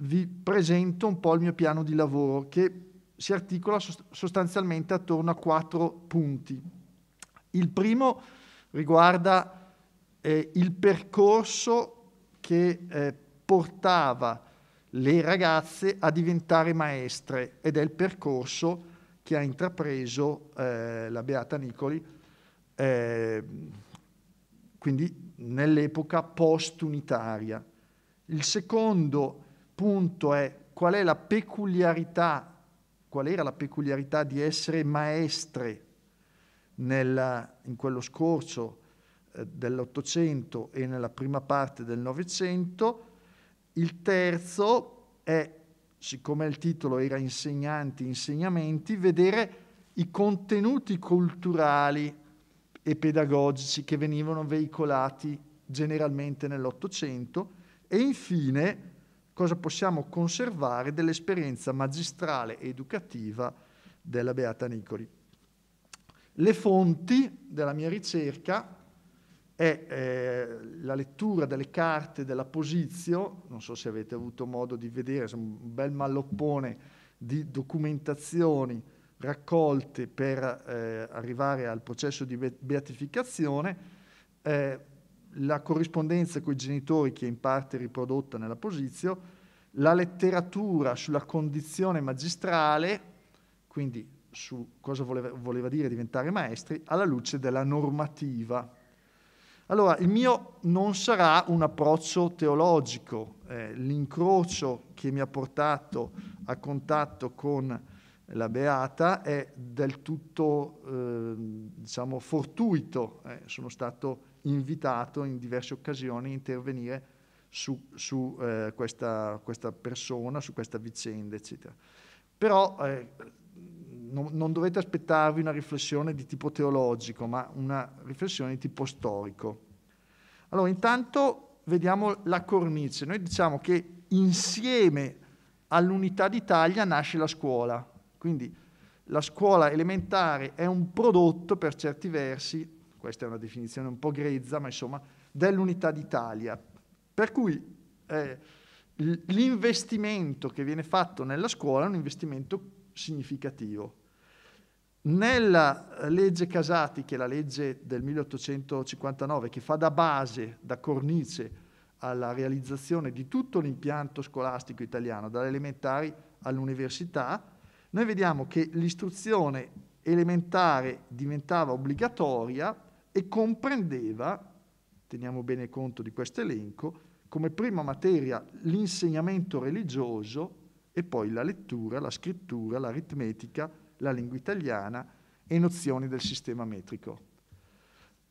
vi presento un po' il mio piano di lavoro che si articola sostanzialmente attorno a quattro punti. Il primo riguarda eh, il percorso che eh, portava le ragazze a diventare maestre ed è il percorso che ha intrapreso eh, la Beata Nicoli, eh, quindi nell'epoca post-unitaria. Il secondo punto è qual è la peculiarità, qual era la peculiarità di essere maestre nella, in quello scorcio eh, dell'Ottocento e nella prima parte del Novecento. Il terzo è, siccome il titolo era insegnanti, insegnamenti, vedere i contenuti culturali e pedagogici che venivano veicolati generalmente nell'Ottocento e infine cosa possiamo conservare dell'esperienza magistrale ed educativa della Beata Nicoli. Le fonti della mia ricerca è eh, la lettura delle carte della Posizio, non so se avete avuto modo di vedere, un bel malloppone di documentazioni raccolte per eh, arrivare al processo di beatificazione, eh, la corrispondenza con i genitori che è in parte riprodotta nella posizione, la letteratura sulla condizione magistrale, quindi su cosa voleva, voleva, dire diventare maestri, alla luce della normativa. Allora, il mio non sarà un approccio teologico, eh, l'incrocio che mi ha portato a contatto con la Beata è del tutto, eh, diciamo, fortuito, eh, sono stato invitato in diverse occasioni a intervenire su, su eh, questa, questa, persona, su questa vicenda, eccetera. Però eh, non, non dovete aspettarvi una riflessione di tipo teologico, ma una riflessione di tipo storico. Allora, intanto vediamo la cornice. Noi diciamo che insieme all'unità d'Italia nasce la scuola, quindi la scuola elementare è un prodotto per certi versi questa è una definizione un po' grezza, ma insomma, dell'unità d'Italia. Per cui eh, l'investimento che viene fatto nella scuola è un investimento significativo. Nella legge Casati, che è la legge del 1859, che fa da base, da cornice alla realizzazione di tutto l'impianto scolastico italiano, dalle elementari all'università, noi vediamo che l'istruzione elementare diventava obbligatoria e comprendeva, teniamo bene conto di questo elenco, come prima materia l'insegnamento religioso e poi la lettura, la scrittura, l'aritmetica, la lingua italiana e nozioni del sistema metrico.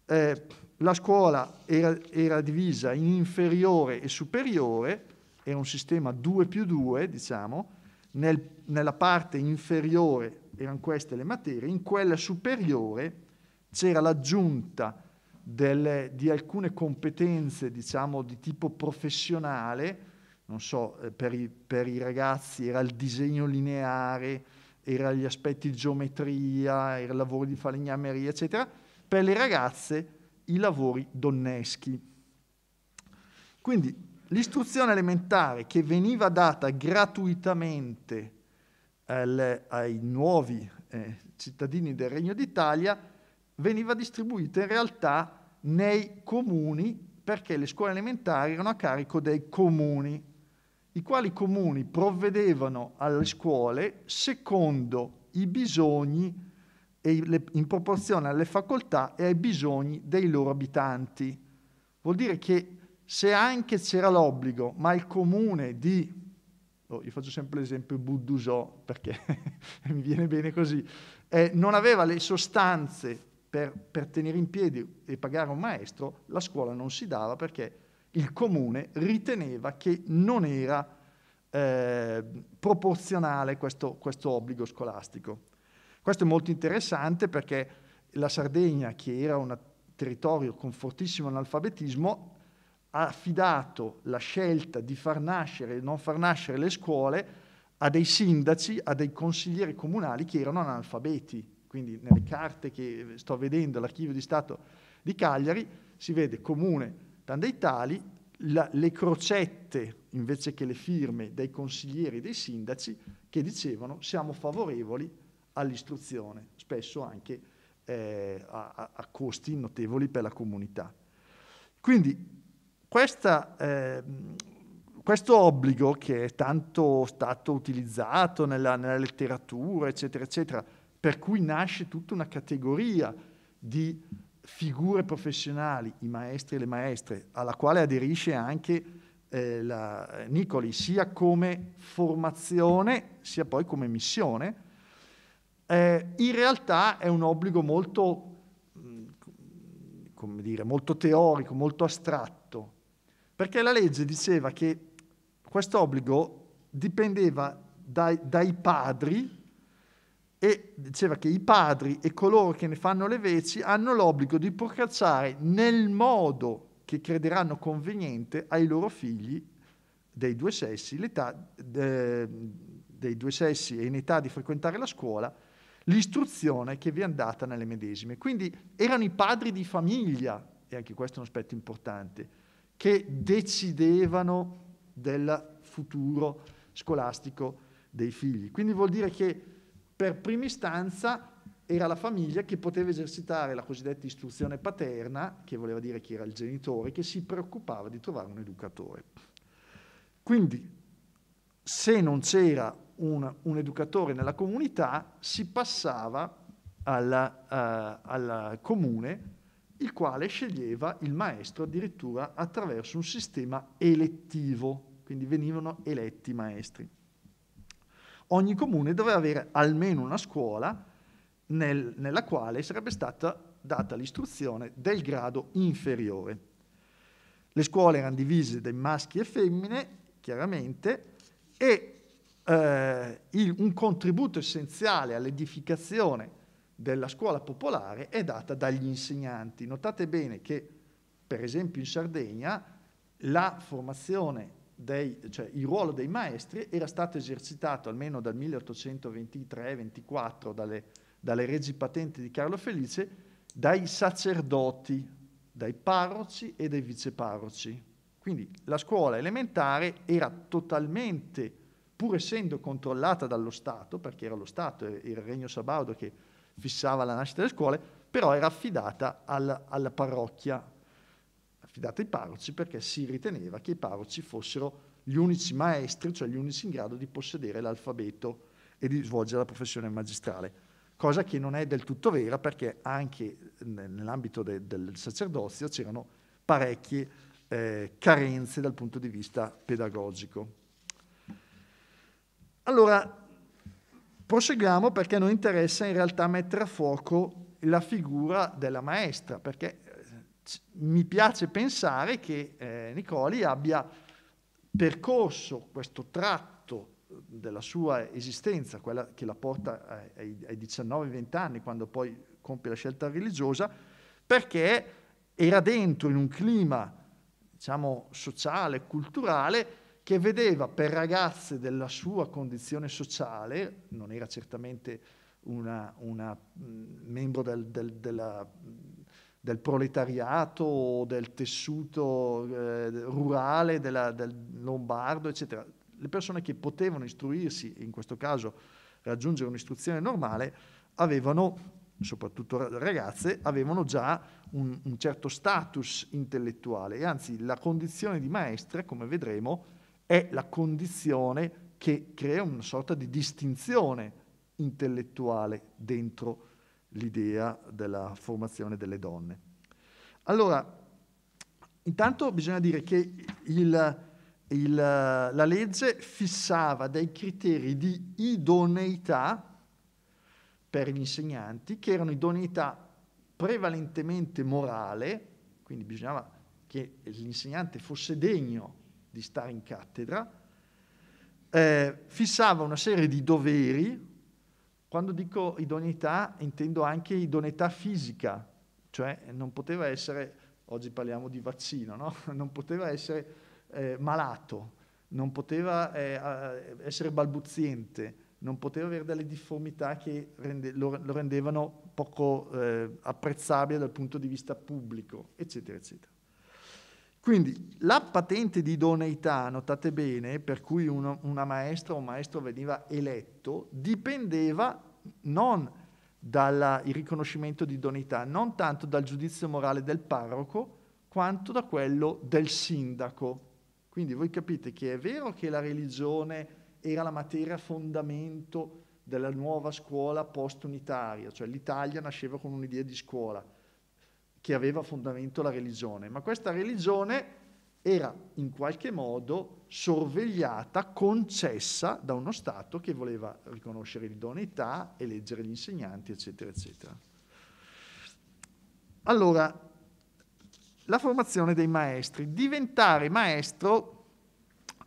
Eh, la scuola era, era, divisa in inferiore e superiore, era un sistema 2 più 2, diciamo, nel, nella parte inferiore erano queste le materie, in quella superiore c'era l'aggiunta delle, di alcune competenze, diciamo, di tipo professionale, non so, eh, per i, per i ragazzi era il disegno lineare, era gli aspetti di geometria, era il lavoro di falegnameria, eccetera, per le ragazze i lavori donneschi. Quindi l'istruzione elementare che veniva data gratuitamente al, ai nuovi eh, cittadini del Regno d'Italia veniva distribuita in realtà nei comuni perché le scuole elementari erano a carico dei comuni, i quali comuni provvedevano alle scuole secondo i bisogni in proporzione alle facoltà e ai bisogni dei loro abitanti. Vuol dire che se anche c'era l'obbligo, ma il comune di, oh, io faccio sempre l'esempio Buddusò perché mi viene bene così, eh, non aveva le sostanze per, per tenere in piedi e pagare un maestro, la scuola non si dava perché il comune riteneva che non era eh, proporzionale questo, questo, obbligo scolastico. Questo è molto interessante perché la Sardegna, che era un territorio con fortissimo analfabetismo, ha affidato la scelta di far nascere e non far nascere le scuole a dei sindaci, a dei consiglieri comunali che erano analfabeti quindi nelle carte che eh, sto vedendo, l'archivio di Stato di Cagliari, si vede comune Tandei Tali, la, le crocette invece che le firme dei consiglieri e dei sindaci che dicevano siamo favorevoli all'istruzione, spesso anche eh, a, a, costi notevoli per la comunità. Quindi questa, eh, questo obbligo che è tanto stato utilizzato nella, nella letteratura, eccetera, eccetera, per cui nasce tutta una categoria di figure professionali, i maestri e le maestre, alla quale aderisce anche eh, la Nicoli, sia come formazione, sia poi come missione. Eh, in realtà è un obbligo molto, mm, come dire, molto teorico, molto astratto, perché la legge diceva che questo obbligo dipendeva dai, dai padri e diceva che i padri e coloro che ne fanno le veci hanno l'obbligo di procacciare nel modo che crederanno conveniente ai loro figli dei due sessi, l'età, eh, dei due sessi e in età di frequentare la scuola, l'istruzione che vi è andata nelle medesime. Quindi erano i padri di famiglia, e anche questo è un aspetto importante, che decidevano del futuro scolastico dei figli. Quindi vuol dire che per prima istanza era la famiglia che poteva esercitare la cosiddetta istruzione paterna, che voleva dire chi era il genitore, che si preoccupava di trovare un educatore. Quindi, se non c'era un, un educatore nella comunità, si passava alla, uh, al comune, il quale sceglieva il maestro addirittura attraverso un sistema elettivo, quindi venivano eletti maestri ogni comune doveva avere almeno una scuola nel, nella quale sarebbe stata data l'istruzione del grado inferiore. Le scuole erano divise da maschi e femmine, chiaramente, e eh, il, un contributo essenziale all'edificazione della scuola popolare è data dagli insegnanti. Notate bene che, per esempio, in Sardegna la formazione dei, cioè il ruolo dei maestri era stato esercitato almeno dal 1823-24 dalle, dalle regi patenti di Carlo Felice dai sacerdoti, dai parroci e dai viceparroci. Quindi la scuola elementare era totalmente, pur essendo controllata dallo Stato, perché era lo Stato, era il regno sabaudo che fissava la nascita delle scuole, però era affidata alla, alla parrocchia affidata ai parroci perché si riteneva che i parroci fossero gli unici maestri, cioè gli unici in grado di possedere l'alfabeto e di svolgere la professione magistrale, cosa che non è del tutto vera perché anche nell'ambito de del sacerdozio c'erano parecchie eh, carenze dal punto di vista pedagogico. Allora, proseguiamo perché non interessa in realtà mettere a fuoco la figura della maestra, perché mi piace pensare che eh, Nicoli abbia percorso questo tratto eh, della sua esistenza, quella che la porta ai, ai 19-20 anni, quando poi compie la scelta religiosa, perché era dentro in un clima diciamo, sociale, culturale, che vedeva per ragazze della sua condizione sociale, non era certamente una, una mm, membro del, del, della del proletariato, del tessuto eh, rurale, della, del lombardo, eccetera. Le persone che potevano istruirsi, in questo caso raggiungere un'istruzione normale, avevano, soprattutto ragazze, avevano già un, un certo status intellettuale e anzi la condizione di maestra, come vedremo, è la condizione che crea una sorta di distinzione intellettuale dentro l'idea della formazione delle donne. Allora, intanto bisogna dire che il, il, la legge fissava dei criteri di idoneità per gli insegnanti, che erano idoneità prevalentemente morale, quindi bisognava che l'insegnante fosse degno di stare in cattedra, eh, fissava una serie di doveri quando dico idoneità intendo anche idoneità fisica, cioè non poteva essere, oggi parliamo di vaccino, no? non poteva essere eh, malato, non poteva eh, eh, essere balbuziente, non poteva avere delle difformità che rende, lo, lo, rendevano poco eh, apprezzabile dal punto di vista pubblico, eccetera, eccetera. Quindi la patente di idoneità, notate bene, per cui uno, una maestra o un maestro veniva eletto, dipendeva non dal riconoscimento di idoneità, non tanto dal giudizio morale del parroco, quanto da quello del sindaco. Quindi voi capite che è vero che la religione era la materia fondamento della nuova scuola post-unitaria, cioè l'Italia nasceva con un'idea di scuola, che aveva fondamento la religione, ma questa religione era in qualche modo sorvegliata, concessa da uno Stato che voleva riconoscere l'idoneità, eleggere gli insegnanti, eccetera, eccetera. Allora, la formazione dei maestri. Diventare maestro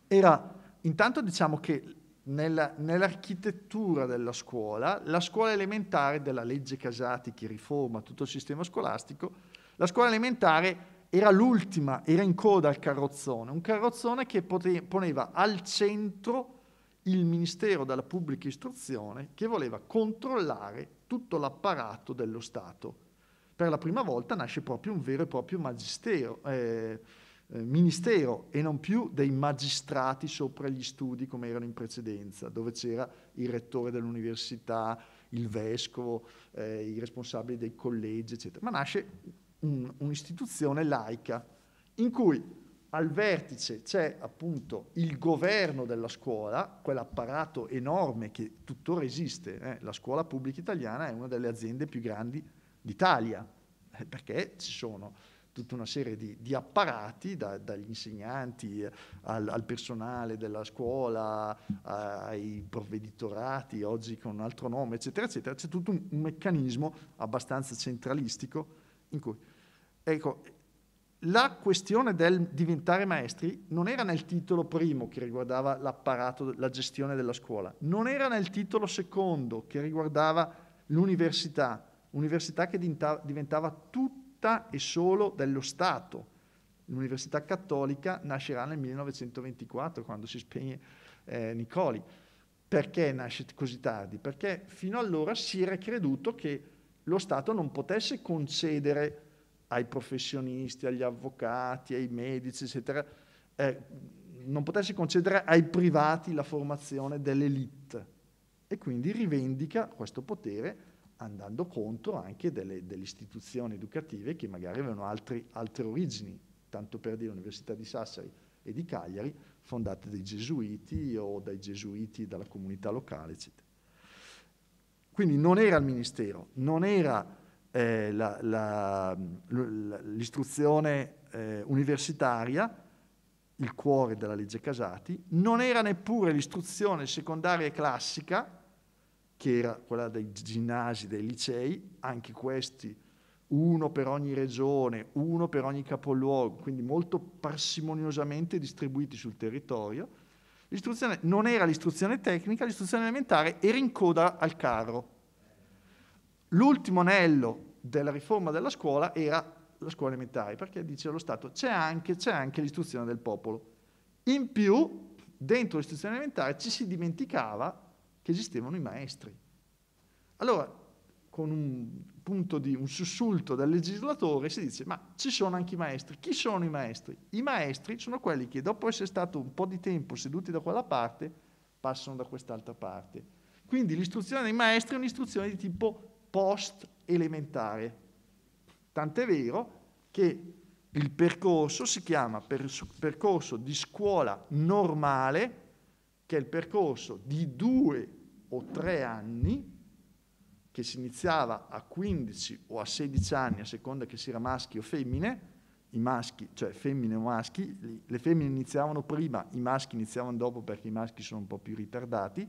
era, intanto diciamo che nella, nell'architettura della scuola, la scuola elementare della legge Casati che riforma tutto il sistema scolastico, la scuola elementare era l'ultima, era in coda al carrozzone, un carrozzone che pote- poneva al centro il Ministero della Pubblica Istruzione che voleva controllare tutto l'apparato dello Stato. Per la prima volta nasce proprio un vero e proprio magistero, eh, eh ministero e non più dei magistrati sopra gli studi come erano in precedenza, dove c'era il rettore dell'università, il vescovo, eh, i responsabili dei collegi, eccetera. Ma nasce un'istituzione laica in cui al vertice c'è appunto il governo della scuola, quell'apparato enorme che tuttora esiste, eh? la scuola pubblica italiana è una delle aziende più grandi d'Italia, eh, perché ci sono tutta una serie di, di apparati, da, dagli insegnanti al, al, personale della scuola, ai provveditorati, oggi con un altro nome, eccetera, eccetera, c'è tutto un, un meccanismo abbastanza centralistico in cui Ecco, la questione del diventare maestri non era nel titolo primo che riguardava l'apparato, la gestione della scuola, non era nel titolo secondo che riguardava l'università, università che diventava tutta e solo dello Stato. L'università cattolica nascerà nel 1924 quando si spegne eh, Nicoli. Perché nasce così tardi? Perché fino allora si era creduto che lo Stato non potesse concedere ai professionisti, agli avvocati, ai medici, eccetera, eh, non potersi concedere ai privati la formazione dell'elite e quindi rivendica questo potere andando contro anche delle, delle istituzioni educative che magari avevano altri, altre origini, tanto per dire l'Università di Sassari e di Cagliari, fondate dai gesuiti o dai gesuiti dalla comunità locale, eccetera. Quindi non era il Ministero, non era eh, la, la, l'istruzione eh, universitaria, il cuore della legge Casati, non era neppure l'istruzione secondaria classica, che era quella dei ginnasi, dei licei, anche questi uno per ogni regione, uno per ogni capoluogo, quindi molto parsimoniosamente distribuiti sul territorio. L'istruzione non era l'istruzione tecnica, l'istruzione elementare era in coda al carro, L'ultimo anello della riforma della scuola era la scuola elementare, perché dice lo Stato c'è anche, c'è anche l'istruzione del popolo. In più, dentro l'istruzione elementare ci si dimenticava che esistevano i maestri. Allora, con un punto di un sussulto del legislatore si dice ma ci sono anche i maestri. Chi sono i maestri? I maestri sono quelli che dopo essere stato un po' di tempo seduti da quella parte passano da quest'altra parte. Quindi l'istruzione dei maestri è un'istruzione di tipo post-elementare. Tant'è vero che il percorso si chiama percorso di scuola normale, che è il percorso di due o tre anni, che si iniziava a 15 o a 16 anni, a seconda che si era maschi o femmine, i maschi, cioè femmine o maschi, le femmine iniziavano prima, i maschi iniziavano dopo perché i maschi sono un po' più ritardati,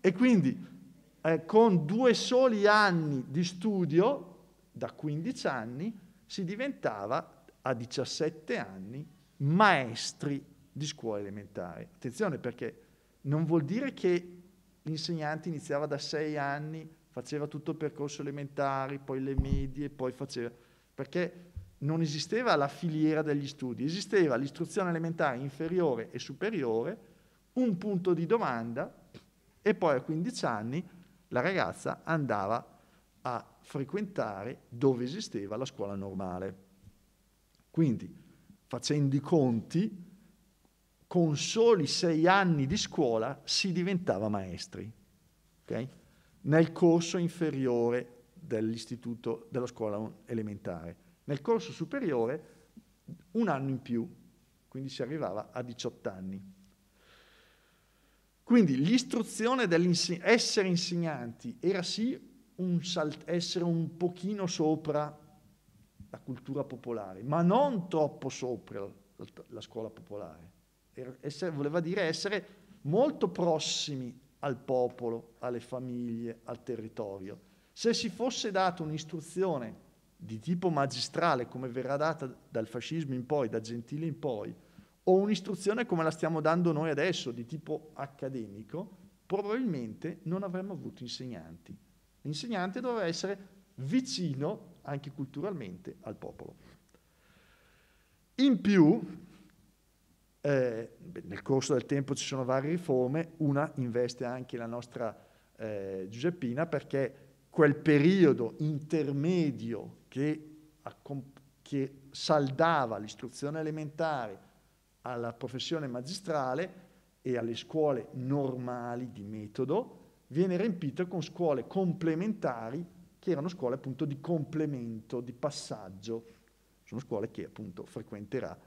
e quindi eh, con due soli anni di studio, da 15 anni, si diventava a 17 anni maestri di scuola elementare. Attenzione perché non vuol dire che l'insegnante iniziava da 6 anni, faceva tutto il percorso elementare, poi le medie, poi faceva... perché non esisteva la filiera degli studi, esisteva l'istruzione elementare inferiore e superiore, un punto di domanda e poi a 15 anni la ragazza andava a frequentare dove esisteva la scuola normale. Quindi, facendo i conti, con soli sei anni di scuola si diventava maestri, okay? nel corso inferiore dell'istituto della scuola elementare. Nel corso superiore un anno in più, quindi si arrivava a 18 anni. Quindi l'istruzione dell'essere insegnanti era sì un essere un pochino sopra la cultura popolare, ma non troppo sopra la scuola popolare. Essere, voleva dire essere molto prossimi al popolo, alle famiglie, al territorio. Se si fosse data un'istruzione di tipo magistrale, come verrà data dal fascismo in poi, da Gentile in poi, o un'istruzione come la stiamo dando noi adesso, di tipo accademico, probabilmente non avremmo avuto insegnanti. L'insegnante doveva essere vicino anche culturalmente al popolo. In più, eh, nel corso del tempo ci sono varie riforme, una investe anche la nostra eh, Giuseppina perché quel periodo intermedio che, che saldava l'istruzione elementare alla professione magistrale e alle scuole normali di metodo, viene riempito con scuole complementari che erano scuole appunto di complemento, di passaggio. Sono scuole che appunto frequenterà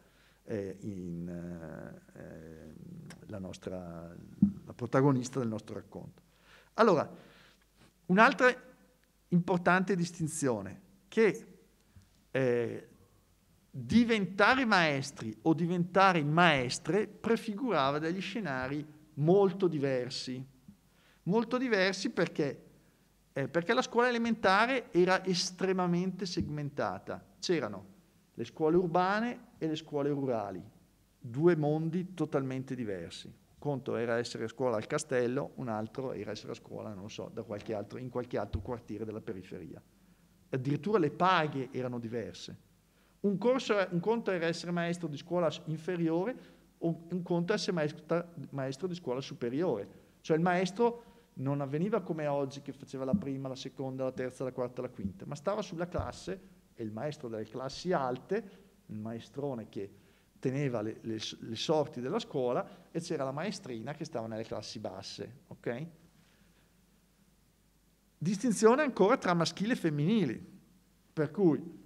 eh, in, eh, ehm, la, nostra, la protagonista del nostro racconto. Allora, un'altra importante distinzione che eh, diventare maestri o diventare maestre prefigurava degli scenari molto diversi. Molto diversi perché, eh, perché la scuola elementare era estremamente segmentata. C'erano le scuole urbane e le scuole rurali, due mondi totalmente diversi. Un conto era essere a scuola al castello, un altro era essere a scuola, non so, qualche altro, in qualche altro quartiere della periferia. Addirittura le paghe erano diverse un, è, un conto era essere maestro di scuola inferiore, un conto è essere maestro, maestro di scuola superiore. Cioè il maestro non avveniva come oggi che faceva la prima, la seconda, la terza, la quarta, la quinta, ma stava sulla classe e il maestro delle classi alte, il maestrone che teneva le, le, le sorti della scuola e c'era la maestrina che stava nelle classi basse. Okay? Distinzione ancora tra maschile e femminile, per cui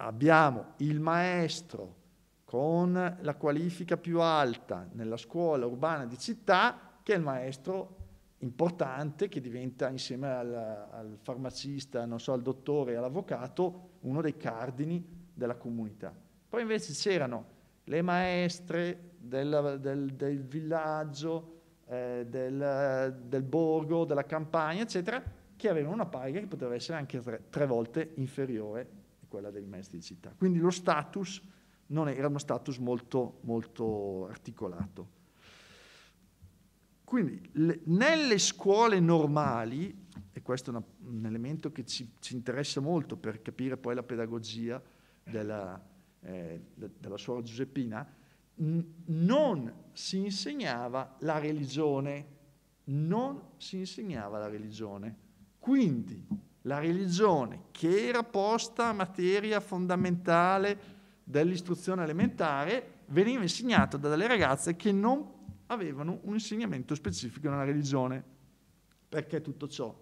abbiamo il maestro con la qualifica più alta nella scuola urbana di città, che è il maestro importante che diventa insieme al, al farmacista, so, al dottore, all'avvocato, uno dei cardini della comunità. Poi invece c'erano le maestre del, del, del villaggio, eh, del, del, borgo, della campagna, eccetera, che avevano una paga che poteva essere anche tre, tre volte inferiore quella del MES di città. Quindi lo status non era uno status molto, molto articolato. Quindi le, nelle scuole normali, e questo è una, un elemento che ci, ci, interessa molto per capire poi la pedagogia della, eh, de, della suora Giuseppina, non si insegnava la religione, non si insegnava la religione. Quindi la religione che era posta a materia fondamentale dell'istruzione elementare veniva insegnata da delle ragazze che non avevano un insegnamento specifico nella religione. Perché tutto ciò?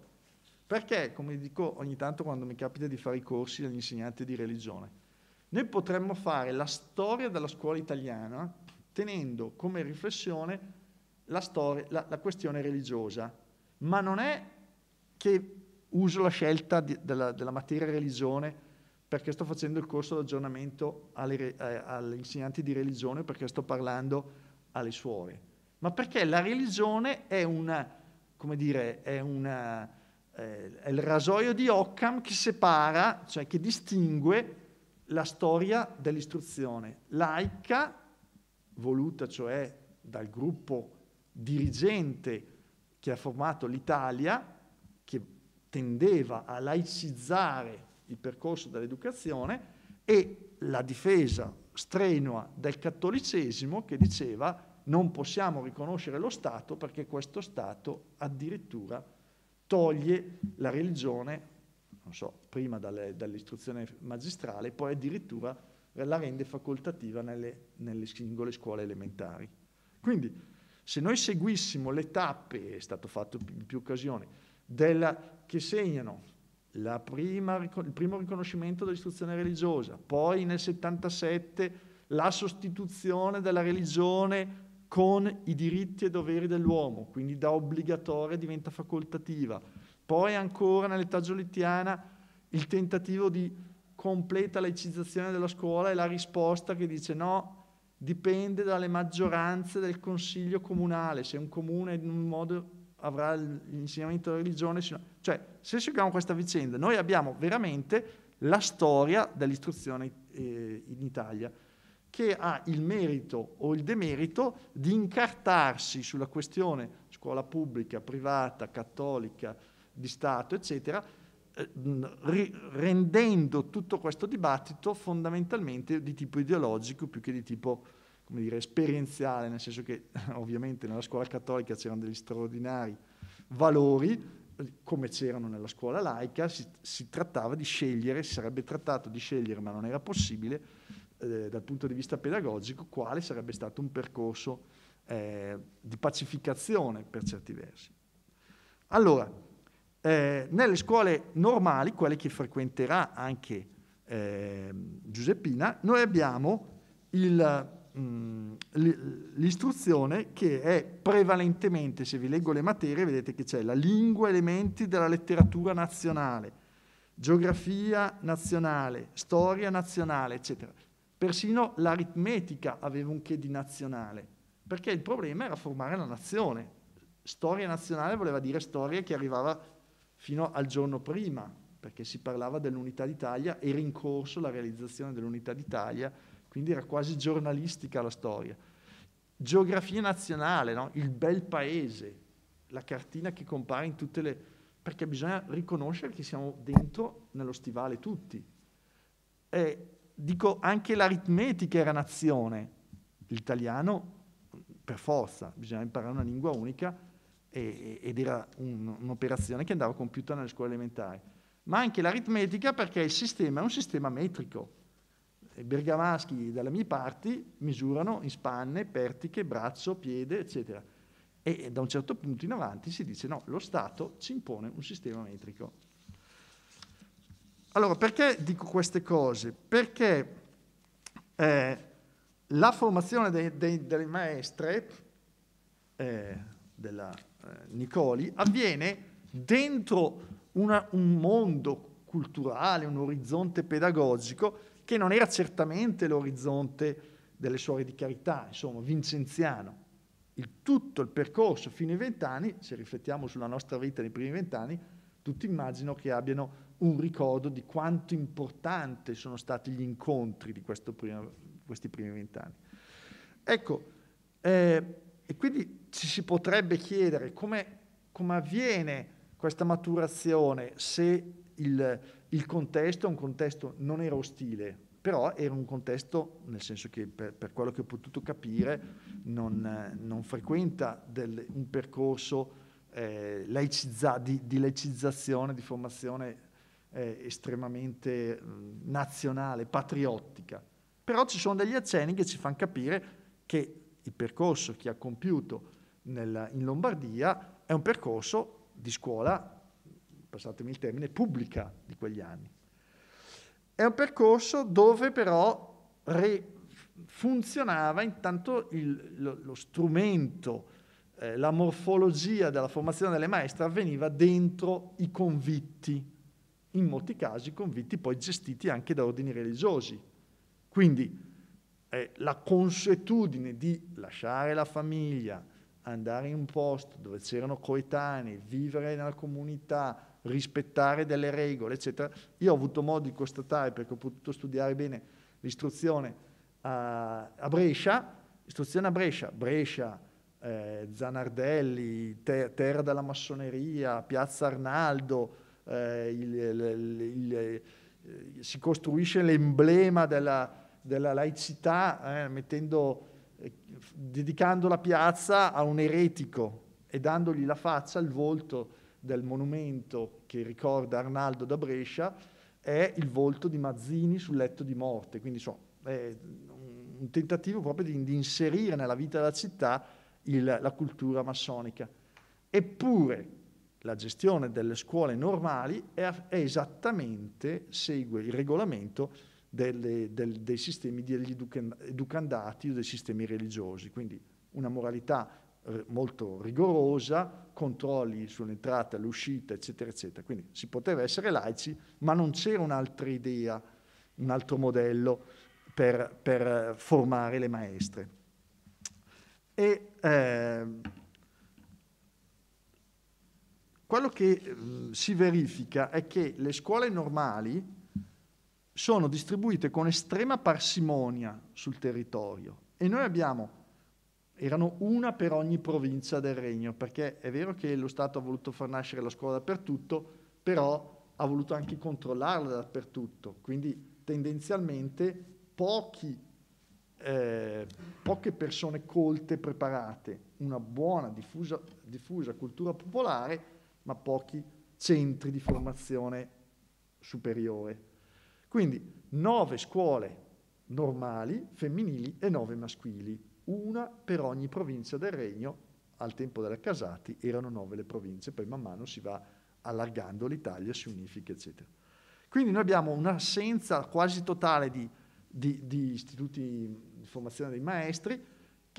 Perché, come dico ogni tanto quando mi capita di fare i corsi agli insegnanti di religione, noi potremmo fare la storia della scuola italiana tenendo come riflessione la, storia, la, la questione religiosa, ma non è che uso la scelta di, della, della, materia religione perché sto facendo il corso di aggiornamento alle, eh, agli insegnanti di religione, perché sto parlando alle suore, ma perché la religione è una, come dire, è, una, eh, è il rasoio di Occam che separa, cioè che distingue la storia dell'istruzione laica, voluta cioè dal gruppo dirigente che ha formato l'Italia, che tendeva a laicizzare il percorso dell'educazione e la difesa strenua del cattolicesimo che diceva non possiamo riconoscere lo Stato perché questo Stato addirittura toglie la religione, non so, prima dalle, dall'istruzione magistrale, poi addirittura la rende facoltativa nelle, nelle singole scuole elementari. Quindi se noi seguissimo le tappe, è stato fatto in più occasioni, della, che segnano prima, il primo riconoscimento dell'istruzione religiosa, poi nel 77 la sostituzione della religione con i diritti e doveri dell'uomo, quindi da obbligatoria diventa facoltativa. Poi ancora nell'età giolittiana il tentativo di completa laicizzazione della scuola e la risposta che dice no, dipende dalle maggioranze del consiglio comunale, se un comune in un modo avrà l'insegnamento della religione. Cioè, se seguiamo questa vicenda, noi abbiamo veramente la storia dell'istruzione eh, in Italia, che ha il merito o il demerito di incartarsi sulla questione scuola pubblica, privata, cattolica, di Stato, eccetera, eh, rendendo tutto questo dibattito fondamentalmente di tipo ideologico più che di tipo come dire, esperienziale, nel senso che ovviamente nella scuola cattolica c'erano degli straordinari valori, come c'erano nella scuola laica, si, si, trattava di scegliere, si sarebbe trattato di scegliere, ma non era possibile, eh, dal punto di vista pedagogico, quale sarebbe stato un percorso eh, di pacificazione per certi versi. Allora, eh, nelle scuole normali, quelle che frequenterà anche ehm, Giuseppina, noi abbiamo il Mm, l'istruzione che è prevalentemente, se vi leggo le materie, vedete che c'è la lingua, elementi della letteratura nazionale, geografia nazionale, storia nazionale, eccetera. Persino l'aritmetica aveva un che di nazionale, perché il problema era formare la nazione. Storia nazionale voleva dire storia che arrivava fino al giorno prima, perché si parlava dell'unità d'Italia, era in corso la realizzazione dell'unità d'Italia, quindi era quasi giornalistica la storia. Geografia nazionale, no? il bel paese, la cartina che compare in tutte le... perché bisogna riconoscere che siamo dentro nello stivale tutti. E dico anche l'aritmetica era nazione, l'italiano per forza, bisogna imparare una lingua unica e, ed era un, un'operazione che andava compiuta nelle scuole elementari. Ma anche l'aritmetica perché il sistema è un sistema metrico i bergamaschi dalle mie parti misurano in spanne, pertiche, braccio, piede, eccetera. E da un certo punto in avanti si dice no, lo Stato ci impone un sistema metrico. Allora, perché dico queste cose? Perché eh, la formazione dei, dei, delle maestre eh, della eh, Nicoli avviene dentro una, un mondo culturale, un orizzonte pedagogico che non era certamente l'orizzonte delle suore di carità, insomma, vincenziano. Il, tutto il percorso fino ai vent'anni, se riflettiamo sulla nostra vita nei primi vent'anni, tutti immagino che abbiano un ricordo di quanto importante sono stati gli incontri di prima, questi primi vent'anni. Ecco, eh, e quindi ci si potrebbe chiedere come, come avviene questa maturazione se il, il contesto un contesto, non era ostile, però era un contesto, nel senso che per, per quello che ho potuto capire, non, non frequenta del, un percorso eh, laicizza, di, di, laicizzazione, di formazione eh, estremamente nazionale, patriottica. Però ci sono degli accenni che ci fanno capire che il percorso che ha compiuto nel, in Lombardia è un percorso di scuola passatemi il termine, pubblica di quegli anni. È un percorso dove però re, funzionava intanto il, lo, lo, strumento, eh, la morfologia della formazione delle maestre avveniva dentro i convitti, in molti casi convitti poi gestiti anche da ordini religiosi. Quindi eh, la consuetudine di lasciare la famiglia, andare in un posto dove c'erano coetanei, vivere nella comunità, rispettare delle regole, eccetera. Io ho avuto modo di constatare, perché ho potuto studiare bene l'istruzione a, a Brescia, istruzione a Brescia, Brescia, eh, Zanardelli, te, Terra della Massoneria, Piazza Arnaldo, eh, il, il, il, eh, si costruisce l'emblema della, della laicità eh, mettendo, eh, dedicando la piazza a un eretico e dandogli la faccia, il volto del monumento che ricorda Arnaldo da Brescia è il volto di Mazzini sul letto di morte, quindi so, è un tentativo proprio di, di, inserire nella vita della città il, la cultura massonica. Eppure la gestione delle scuole normali è, è esattamente, segue il regolamento delle, del, dei sistemi degli educandati o dei sistemi religiosi, quindi una moralità eh, molto rigorosa, controlli sull'entrata, l'uscita, eccetera, eccetera. Quindi si poteva essere laici, ma non c'era un'altra idea, un altro modello per, per formare le maestre. E eh, quello che mh, eh, si verifica è che le scuole normali sono distribuite con estrema parsimonia sul territorio e noi abbiamo erano una per ogni provincia del regno, perché è vero che lo Stato ha voluto far nascere la scuola dappertutto, però ha voluto anche controllarla dappertutto, quindi tendenzialmente pochi, eh, poche persone colte, e preparate, una buona diffusa, diffusa cultura popolare, ma pochi centri di formazione superiore. Quindi nove scuole normali, femminili e nove maschili una per ogni provincia del regno. Al tempo delle Casati erano nove le province, poi man mano si va allargando l'Italia, si unifica, eccetera. Quindi noi abbiamo un'assenza quasi totale di, di, di istituti di formazione dei maestri,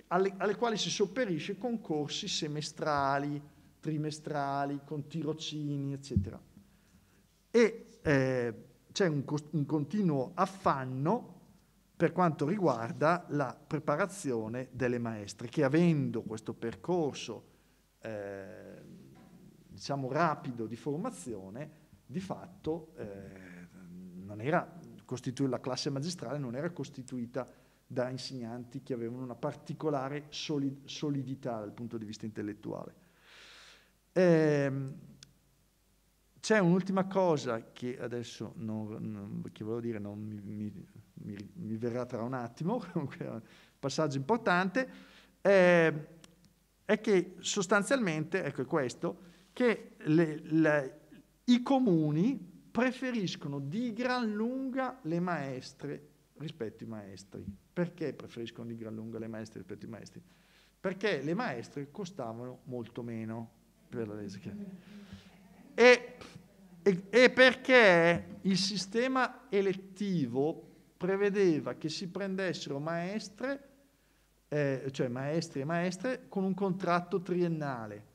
alle, alle quali si sopperisce con corsi semestrali, trimestrali, con tirocini, eccetera. E eh, c'è un, un continuo affanno per quanto riguarda la preparazione delle maestre, che avendo questo percorso eh, diciamo rapido di formazione, di fatto eh, era, la classe magistrale non era costituita da insegnanti che avevano una particolare solidità dal punto di vista intellettuale. Eh, c'è un'ultima cosa che adesso non, non, che volevo dire, non mi, mi, mi, mi, verrà tra un attimo, comunque è un passaggio importante, eh, è che sostanzialmente, ecco questo, che le, le, i comuni preferiscono di gran lunga le maestre rispetto ai maestri. Perché preferiscono di gran lunga le maestre rispetto ai maestri? Perché le maestre costavano molto meno per la lesbica. E e, e perché il sistema elettivo prevedeva che si prendessero maestre, eh, cioè maestri e maestre, con un contratto triennale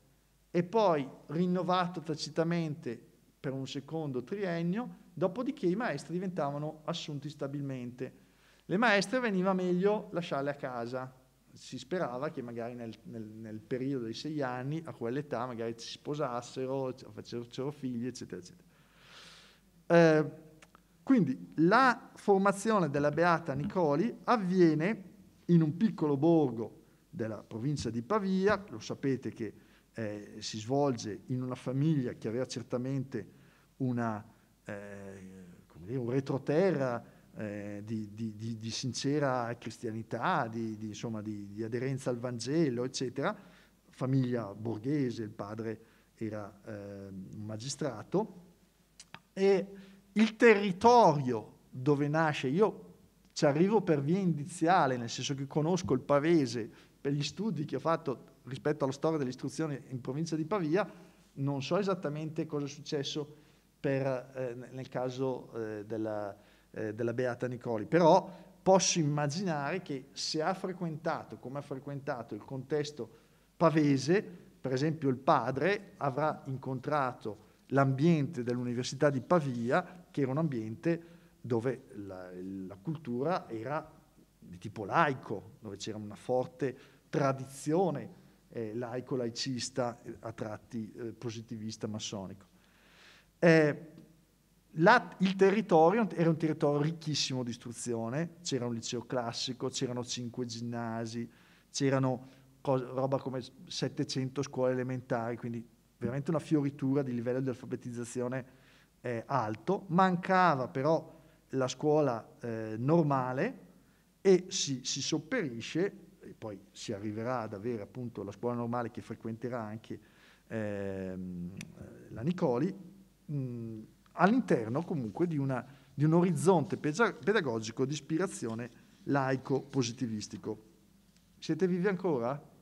e poi rinnovato tacitamente per un secondo triennio, dopodiché i maestri diventavano assunti stabilmente. Le maestre veniva meglio lasciarle a casa, si sperava che magari nel, nel, nel, periodo dei sei anni, a quell'età, magari si sposassero, facessero figli, eccetera, eccetera. Eh, quindi la formazione della Beata Nicoli avviene in un piccolo borgo della provincia di Pavia, lo sapete che eh, si svolge in una famiglia che aveva certamente una, eh, dire, un retroterra eh, di, di, di, di, sincera cristianità, insomma, di, aderenza al Vangelo, eccetera. Famiglia borghese, il padre era eh, magistrato. E il territorio dove nasce, io ci arrivo per via indiziale, nel senso che conosco il Pavese per gli studi che ho fatto rispetto alla storia dell'istruzione in provincia di Pavia, non so esattamente cosa è successo per, eh, nel caso eh, della, eh, della Beata Nicoli, però posso immaginare che se ha frequentato, come ha frequentato il contesto pavese, per esempio il padre avrà incontrato l'ambiente dell'Università di Pavia, che era un ambiente dove la, la cultura era di tipo laico, dove c'era una forte tradizione eh, laico-laicista, eh, a tratti eh, positivista-massonico. Eh, la, il territorio era un territorio ricchissimo di istruzione, c'era un liceo classico, c'erano cinque ginnasi, c'erano cosa, roba come 700 scuole elementari, quindi veramente una fioritura di livello di alfabetizzazione eh, alto. Mancava però la scuola eh, normale e si, si sopperisce, e poi si arriverà ad avere appunto la scuola normale che frequenterà anche eh, la Nicoli, mh, all'interno comunque di, una, di un orizzonte pedagogico di ispirazione laico-positivistico. Siete vivi ancora?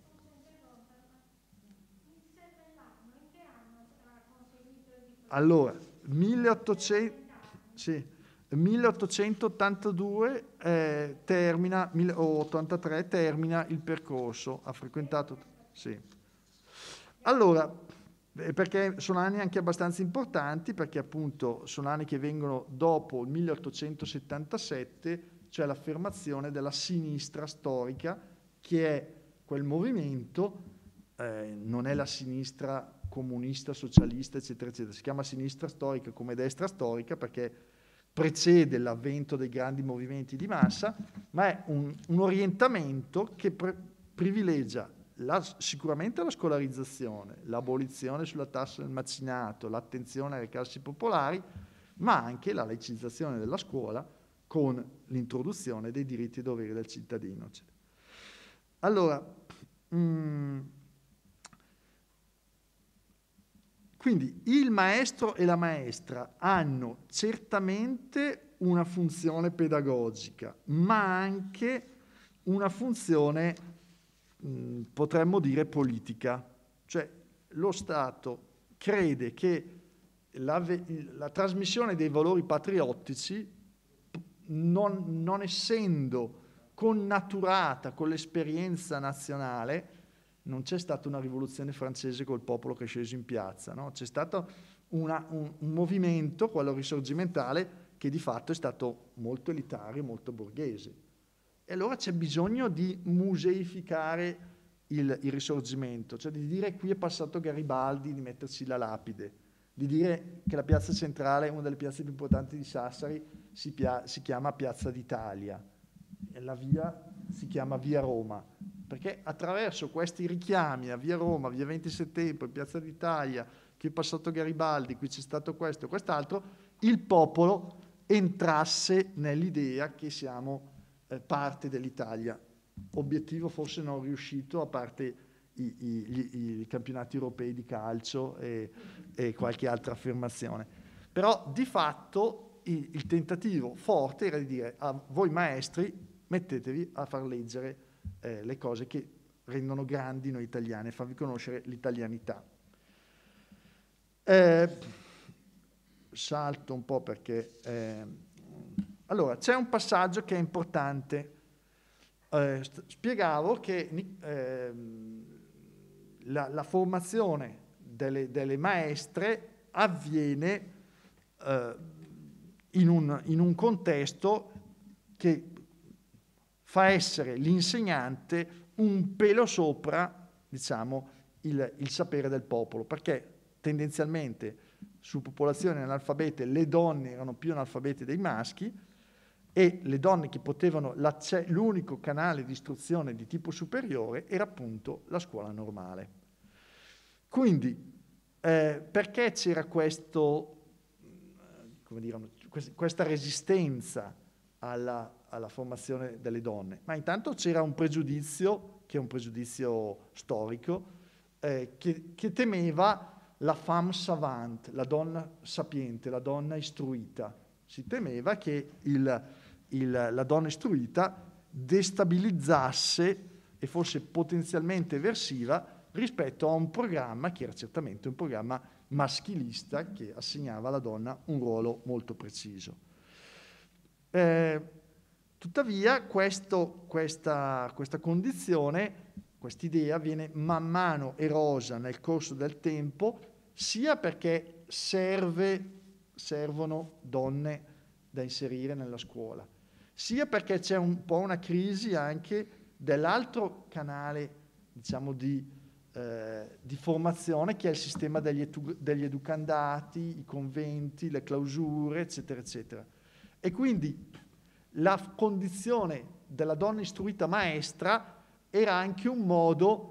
Allora, 1800, sì, 1882 eh, termina, o termina il percorso, ha frequentato... Sì. Allora, eh, perché sono anni anche abbastanza importanti, perché appunto sono anni che vengono dopo il 1877, cioè l'affermazione della sinistra storica, che è quel movimento, eh, non è la sinistra comunista, socialista, eccetera, eccetera, si chiama sinistra storica come destra storica perché precede l'avvento dei grandi movimenti di massa, ma è un, un orientamento che privilegia la, sicuramente la scolarizzazione, l'abolizione sulla tassa del macinato, l'attenzione alle classi popolari, ma anche la laicizzazione della scuola con l'introduzione dei diritti e doveri del cittadino. Cioè, allora, mh, mm, quindi il maestro e la maestra hanno certamente una funzione pedagogica, ma anche una funzione potremmo dire politica, cioè lo Stato crede che la, la trasmissione dei valori patriottici, non, non essendo connaturata con l'esperienza nazionale, non c'è stata una rivoluzione francese col popolo che è sceso in piazza, no? c'è stato una, un, un, movimento, quello risorgimentale, che di fatto è stato molto elitario, molto borghese. E allora c'è bisogno di museificare il, il, risorgimento, cioè di dire qui è passato Garibaldi, di metterci la lapide, di dire che la piazza centrale, una delle piazze più importanti di Sassari, si, pia si chiama Piazza d'Italia e la via si chiama Via Roma, perché attraverso questi richiami a Via Roma, Via 20 Settembre, Piazza d'Italia, qui è passato Garibaldi, qui c'è stato questo, e quest'altro, il popolo entrasse nell'idea che siamo eh, parte dell'Italia, obiettivo forse non riuscito a parte i, i, i campionati europei di calcio e, e, qualche altra affermazione. Però di fatto il, il tentativo forte era di dire a voi maestri mettetevi a far leggere eh, le cose che rendono grandi noi italiani, farvi conoscere l'italianità. Eh, salto un po' perché... Eh, allora, c'è un passaggio che è importante. Eh, spiegavo che eh, la, la, formazione delle, delle maestre avviene eh, in, un, in un contesto che fa essere l'insegnante un pelo sopra, diciamo, il, il, sapere del popolo, perché tendenzialmente su popolazione analfabete le donne erano più analfabete dei maschi, e le donne che potevano, l'unico canale di istruzione di tipo superiore era appunto la scuola normale. Quindi, eh, perché c'era questo, mm, dire, questa resistenza alla, alla formazione delle donne? Ma intanto c'era un pregiudizio, che è un pregiudizio storico, eh, che, che temeva la femme savante, la donna sapiente, la donna istruita. Si temeva che il, il, la donna istruita destabilizzasse e fosse potenzialmente versiva rispetto a un programma che era certamente un programma maschilista che assegnava alla donna un ruolo molto preciso. Eh, tuttavia questo, questa, questa condizione, quest'idea viene man mano erosa nel corso del tempo, sia perché serve, servono donne da inserire nella scuola, sia perché c'è un po' una crisi anche dell'altro canale diciamo, di, eh, di, formazione che è il sistema degli, edu- degli educandati, i conventi, le clausure, eccetera, eccetera. E quindi la condizione della donna istruita maestra era anche un modo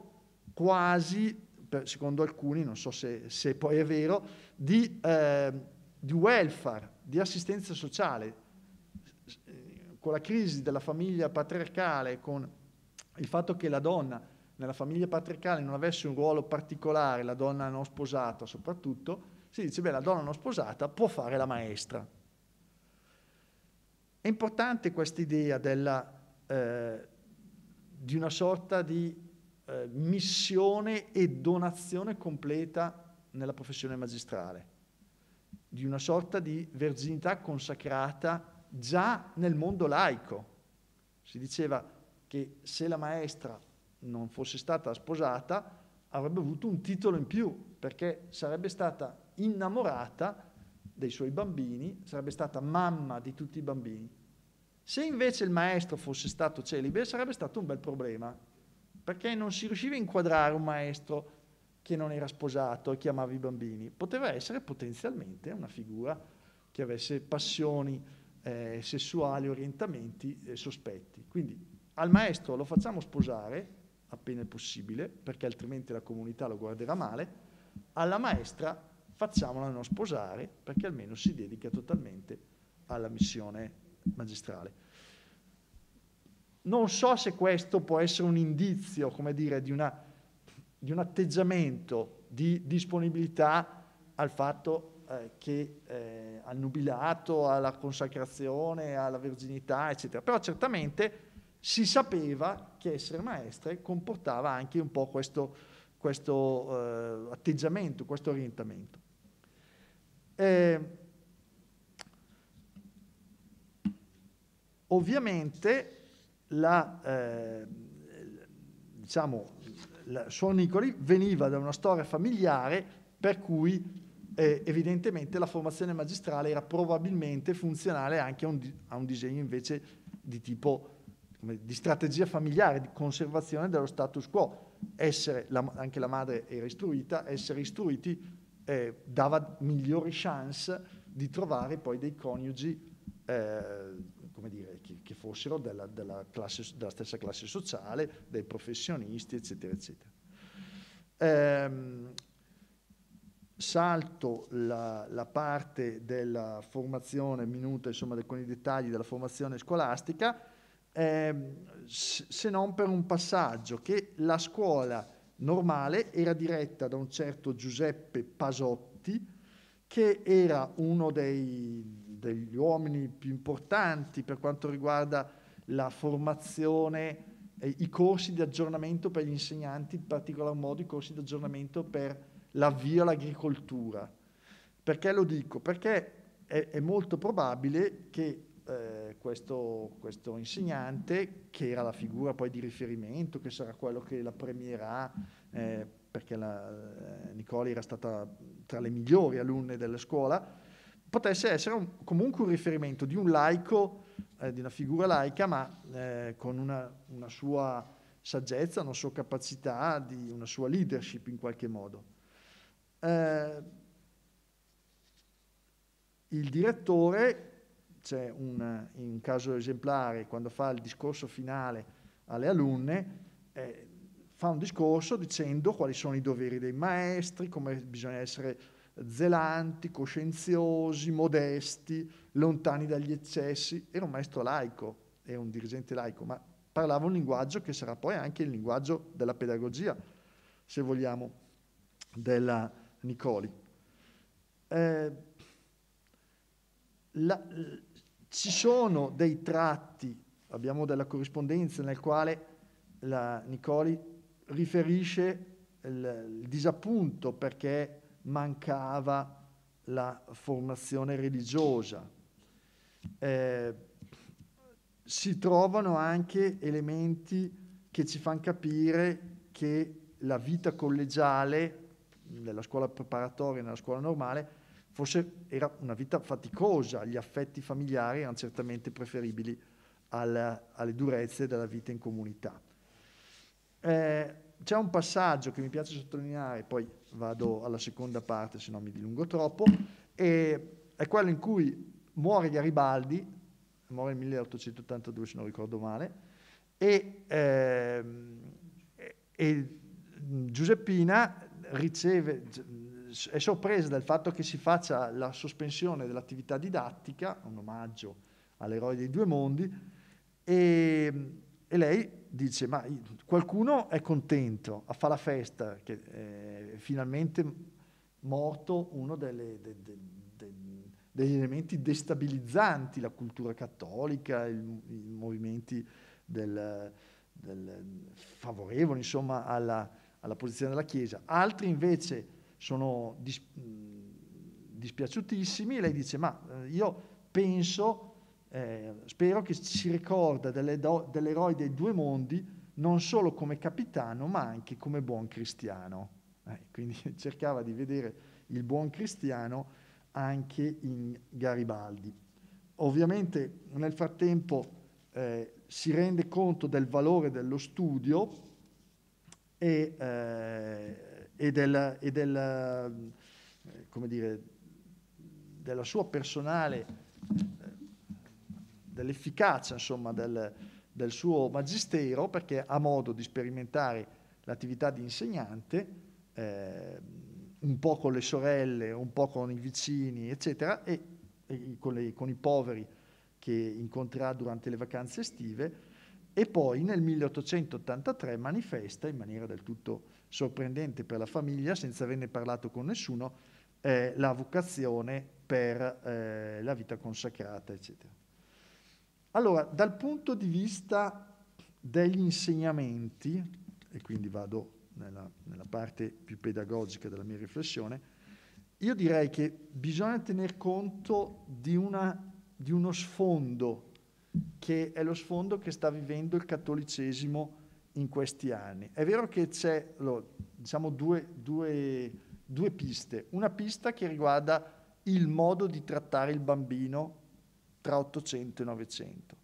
quasi, per, secondo alcuni, non so se, se poi è vero, di, eh, di welfare, di assistenza sociale, con la crisi della famiglia patriarcale, con il fatto che la donna nella famiglia patriarcale non avesse un ruolo particolare, la donna non sposata soprattutto, si dice, beh, la donna non sposata può fare la maestra. È importante questa idea eh, di una sorta di eh, missione e donazione completa nella professione magistrale, di una sorta di verginità consacrata già nel mondo laico. Si diceva che se la maestra non fosse stata sposata avrebbe avuto un titolo in più perché sarebbe stata innamorata dei suoi bambini, sarebbe stata mamma di tutti i bambini. Se invece il maestro fosse stato celibe sarebbe stato un bel problema perché non si riusciva a inquadrare un maestro che non era sposato e che amava i bambini. Poteva essere potenzialmente una figura che avesse passioni, eh, sessuali, orientamenti eh, sospetti. Quindi al maestro lo facciamo sposare appena è possibile, perché altrimenti la comunità lo guarderà male, alla maestra facciamola non sposare, perché almeno si dedica totalmente alla missione magistrale. Non so se questo può essere un indizio, come dire, di, una, di un atteggiamento di disponibilità al fatto eh, che eh, al nubilato, alla consacrazione, alla verginità, eccetera. Però certamente si sapeva che essere maestre comportava anche un po' questo, questo eh, atteggiamento, questo orientamento. Eh, ovviamente la, eh, diciamo, la, Suor Nicoli veniva da una storia familiare per cui eh, evidentemente la formazione magistrale era probabilmente funzionale anche a un, a un disegno invece di tipo come, di strategia familiare, di conservazione dello status quo. Essere, la, anche la madre era istruita, essere istruiti eh, dava migliori chance di trovare poi dei coniugi eh, dire, che, che, fossero della, della, classe, della, stessa classe sociale, dei professionisti, eccetera, eccetera. Ehm, salto la, la, parte della formazione minuta, insomma, con i dettagli della formazione scolastica, eh, se non per un passaggio che la scuola normale era diretta da un certo Giuseppe Pasotti, che era uno dei, degli uomini più importanti per quanto riguarda la formazione, eh, i corsi di aggiornamento per gli insegnanti, in particolar modo i corsi di aggiornamento per l'avvio all'agricoltura. Perché lo dico? Perché è, è molto probabile che eh, questo, questo, insegnante, che era la figura poi di riferimento, che sarà quello che la premierà, eh, perché la, eh, Nicoli era stata tra le migliori alunne della scuola, potesse essere un, comunque un riferimento di un laico, eh, di una figura laica, ma eh, con una, una sua saggezza, una sua capacità, di, una sua leadership in qualche modo eh, il direttore, c'è un, un, caso esemplare, quando fa il discorso finale alle alunne, eh, fa un discorso dicendo quali sono i doveri dei maestri, come bisogna essere zelanti, coscienziosi, modesti, lontani dagli eccessi. Era un maestro laico, era un dirigente laico, ma parlava un linguaggio che sarà poi anche il linguaggio della pedagogia, se vogliamo, della, Nicoli. Eh, la, ci sono dei tratti, abbiamo della corrispondenza nel quale Nicoli riferisce il, il disappunto perché mancava la formazione religiosa. Eh, si trovano anche elementi che ci fanno capire che la vita collegiale nella scuola preparatoria nella scuola normale, forse era una vita faticosa, gli affetti familiari erano certamente preferibili alla, alle durezze della vita in comunità. Eh, c'è un passaggio che mi piace sottolineare, poi vado alla seconda parte, se no mi dilungo troppo, è quello in cui muore Garibaldi, muore nel 1882 se non ricordo male, e, eh, e Giuseppina riceve, è sorpresa dal fatto che si faccia la sospensione dell'attività didattica, un omaggio all'eroe dei due mondi, e, e, lei dice, ma qualcuno è contento, fa la festa, che è eh, finalmente morto uno delle, de, de, de, degli elementi destabilizzanti, la cultura cattolica, il, i movimenti del, del, favorevoli insomma, alla alla posizione della Chiesa, altri invece sono dis, dispiaciutissimi lei dice ma eh, io penso, eh, spero che si ricorda dell'eroe dei due mondi non solo come capitano ma anche come buon cristiano. Eh, quindi cercava di vedere il buon cristiano anche in Garibaldi. Ovviamente nel frattempo eh, si rende conto del valore dello studio e, eh, e, del, e del, eh, dire, della sua personale, eh, dell'efficacia insomma, del, del suo magistero perché ha modo di sperimentare l'attività di insegnante, eh, un po' con le sorelle, un po' con i vicini, eccetera, e, e con, le, con, i poveri che incontrerà durante le vacanze estive e poi nel 1883 manifesta in maniera del tutto sorprendente per la famiglia, senza averne parlato con nessuno, eh, la vocazione per eh, la vita consacrata, eccetera. Allora, dal punto di vista degli insegnamenti, e quindi vado nella, nella parte più pedagogica della mia riflessione, io direi che bisogna tener conto di, una, di uno sfondo che è lo sfondo che sta vivendo il cattolicesimo in questi anni. È vero che c'è diciamo, due, due, due piste. Una pista che riguarda il modo di trattare il bambino tra 800 e 900.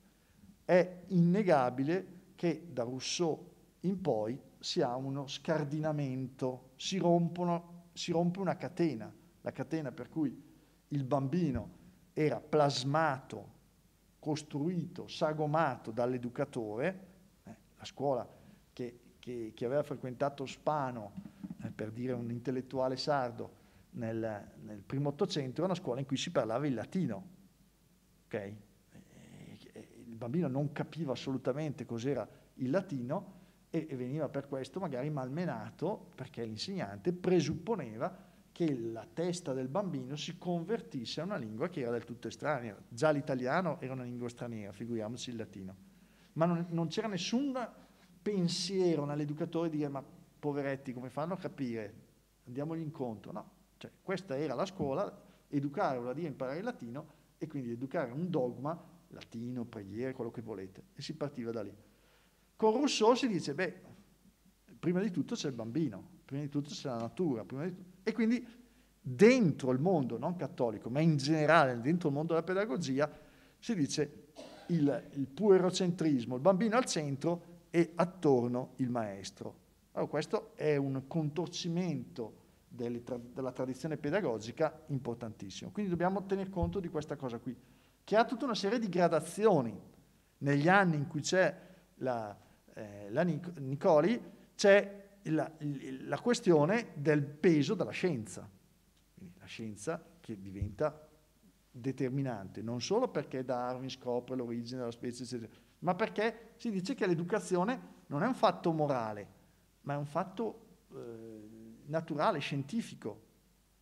È innegabile che da Rousseau in poi si ha uno scardinamento, si, rompono, si rompe una catena, la catena per cui il bambino era plasmato costruito, sagomato dall'educatore, eh, la scuola che, che, che, aveva frequentato Spano, eh, per dire un intellettuale sardo, nel, nel primo Ottocento, era una scuola in cui si parlava il latino. Okay? E, e, il bambino non capiva assolutamente cos'era il latino e, e veniva per questo magari malmenato perché l'insegnante presupponeva che la testa del bambino si convertisse a una lingua che era del tutto estranea. Già l'italiano era una lingua straniera, figuriamoci il latino. Ma non, non c'era nessun pensiero nell'educatore di dire ma poveretti come fanno a capire? Andiamogli incontro. No, cioè, questa era la scuola, educare vuol dire imparare il latino e quindi educare un dogma, latino, preghiere, quello che volete. E si partiva da lì. Con Rousseau si dice, beh, prima di tutto c'è il bambino, prima di tutto c'è la natura, tutto, e quindi dentro il mondo non cattolico, ma in generale dentro il mondo della pedagogia, si dice il, il puerocentrismo, il bambino al centro e attorno il maestro. Allora questo è un contorcimento tra, della tradizione pedagogica importantissimo. Quindi dobbiamo tener conto di questa cosa qui, che ha tutta una serie di gradazioni. Negli anni in cui c'è la, eh, la Nicoli c'è la, la questione del peso della scienza. Quindi la scienza che diventa determinante, non solo perché Darwin scopre l'origine della specie, eccetera, ma perché si dice che l'educazione non è un fatto morale, ma è un fatto eh, naturale, scientifico.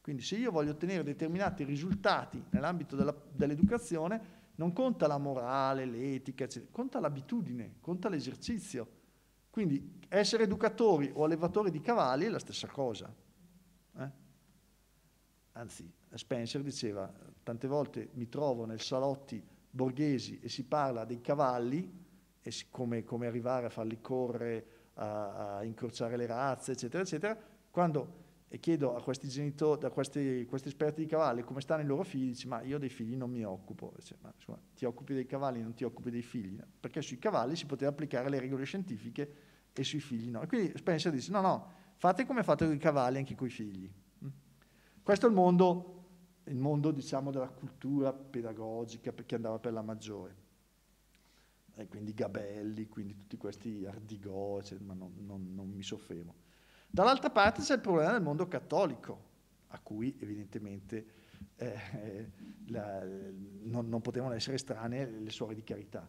Quindi se io voglio ottenere determinati risultati nell'ambito dell'educazione, non conta la morale, l'etica, conta l'abitudine, conta l'esercizio. Quindi essere educatori o allevatori di cavalli è la stessa cosa. Eh? Anzi, Spencer diceva, tante volte mi trovo nel salotti borghesi e si parla dei cavalli, e come, come arrivare a farli correre, a, a incrociare le razze, eccetera, eccetera, quando e chiedo a questi genitori, a questi, questi, esperti di cavalli come stanno i loro figli, dice ma io dei figli non mi occupo, dice, ma insomma, ti occupi dei cavalli, non ti occupi dei figli, perché sui cavalli si poteva applicare le regole scientifiche e sui figli no. E quindi Spencer dice no, no, fate come fate con i cavalli anche con i figli. Mm. Questo è il mondo, il mondo diciamo, della cultura pedagogica perché andava per la maggiore. E quindi Gabelli, quindi tutti questi Ardigò, cioè, ma non, non, non mi soffermo. Dall'altra parte c'è il problema del mondo cattolico, a cui evidentemente eh, eh la, non, non, potevano essere strane le suore di carità.